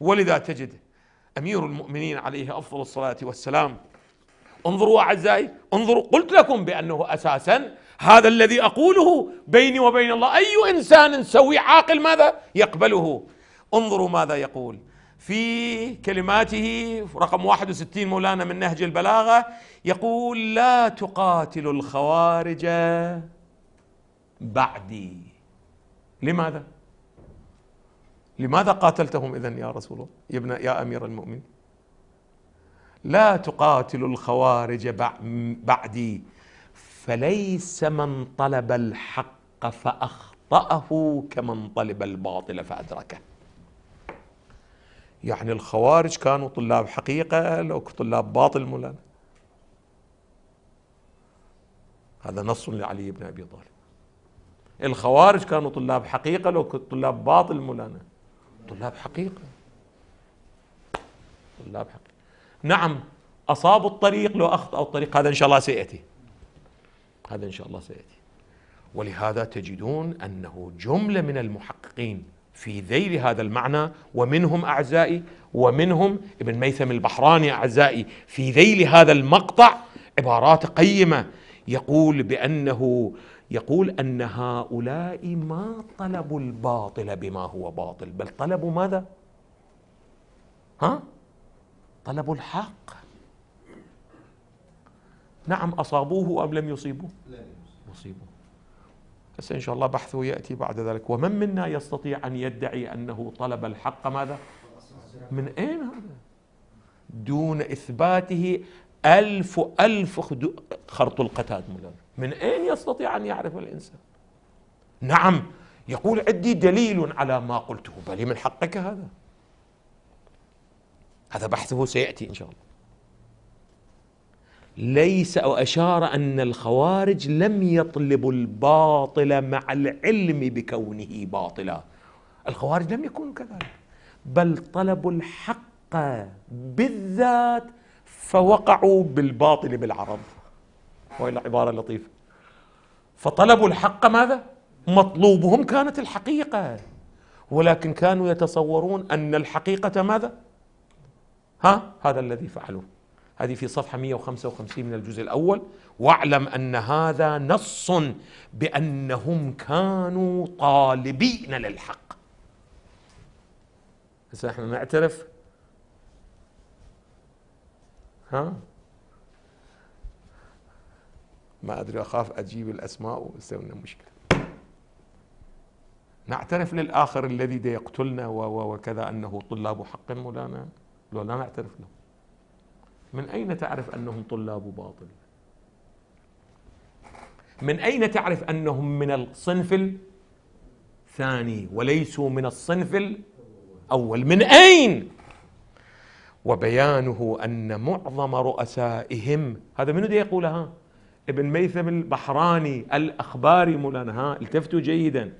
ولذا تجد أمير المؤمنين عليه أفضل الصلاة والسلام انظروا أعزائي انظروا قلت لكم بأنه أساسا هذا الذي أقوله بيني وبين الله أي إنسان سوي عاقل ماذا يقبله انظروا ماذا يقول في كلماته رقم 61 مولانا من نهج البلاغة يقول لا تقاتل الخوارج بعدي لماذا؟ لماذا قاتلتهم إذن يا رسول الله يا, ابن يا أمير المؤمنين لا تقاتلوا الخوارج بعدي فليس من طلب الحق فأخطأه كمن طلب الباطل فأدركه يعني الخوارج كانوا طلاب حقيقة لو طلاب باطل مولانا هذا نص لعلي بن أبي طالب الخوارج كانوا طلاب حقيقة لو طلاب باطل مولانا طلاب حقيقة طلاب حقيقة نعم أصابوا الطريق لو أخطأوا الطريق هذا إن شاء الله سيأتي هذا إن شاء الله سيأتي ولهذا تجدون أنه جملة من المحققين في ذيل هذا المعنى ومنهم أعزائي ومنهم ابن ميثم البحراني أعزائي في ذيل هذا المقطع عبارات قيمة يقول بانه يقول ان هؤلاء ما طلبوا الباطل بما هو باطل بل طلبوا ماذا ها طلبوا الحق نعم اصابوه ام لم يصيبوه لم يصيبوه بس ان شاء الله بحثه ياتي بعد ذلك ومن منا يستطيع ان يدعي انه طلب الحق ماذا من اين هذا دون اثباته ألف ألف خرط القتاد من أين يستطيع أن يعرف الإنسان نعم يقول عندي دليل على ما قلته بل من حقك هذا هذا بحثه سيأتي إن شاء الله ليس أو أشار أن الخوارج لم يطلبوا الباطل مع العلم بكونه باطلا الخوارج لم يكونوا كذلك بل طلبوا الحق بالذات فوقعوا بالباطل بالعرض وهي العبارة اللطيفة فطلبوا الحق ماذا؟ مطلوبهم كانت الحقيقة ولكن كانوا يتصورون أن الحقيقة ماذا؟ ها؟ هذا الذي فعلوه هذه في صفحة 155 من الجزء الأول واعلم أن هذا نص بأنهم كانوا طالبين للحق إذا احنا نعترف ها ما ادري اخاف اجيب الاسماء ويسوي مشكله نعترف للاخر الذي دي يقتلنا وكذا انه طلاب حق مولانا لو لا نعترف له من اين تعرف انهم طلاب باطل من اين تعرف انهم من الصنف الثاني وليسوا من الصنف الاول من اين وبيانه أن معظم رؤسائهم هذا منو دي يقولها ابن ميثم البحراني الأخباري مولانا ها التفتوا جيدا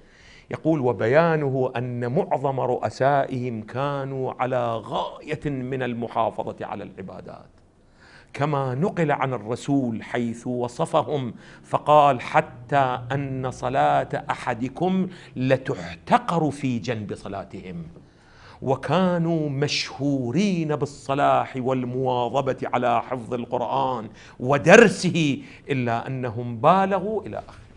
يقول وبيانه أن معظم رؤسائهم كانوا على غاية من المحافظة على العبادات كما نقل عن الرسول حيث وصفهم فقال حتى ان صلاه احدكم لتحتقر في جنب صلاتهم وكانوا مشهورين بالصلاح والمواظبه على حفظ القران ودرسه الا انهم بالغوا الى اخره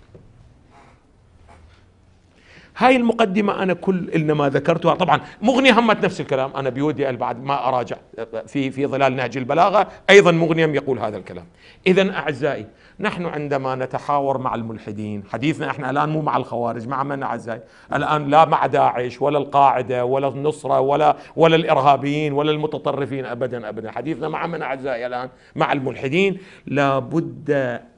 هاي المقدمة أنا كل إلنا ما ذكرتها طبعا مغنية همت نفس الكلام أنا بودي بعد ما أراجع في في ظلال نهج البلاغة أيضا مغنية يقول هذا الكلام إذا أعزائي نحن عندما نتحاور مع الملحدين حديثنا احنا الآن مو مع الخوارج مع من أعزائي الآن لا مع داعش ولا القاعدة ولا النصرة ولا ولا الإرهابيين ولا المتطرفين أبدا أبدا حديثنا مع من أعزائي الآن مع الملحدين لابد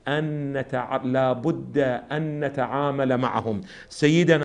أن نتع... لابد أن نتعامل معهم سيدنا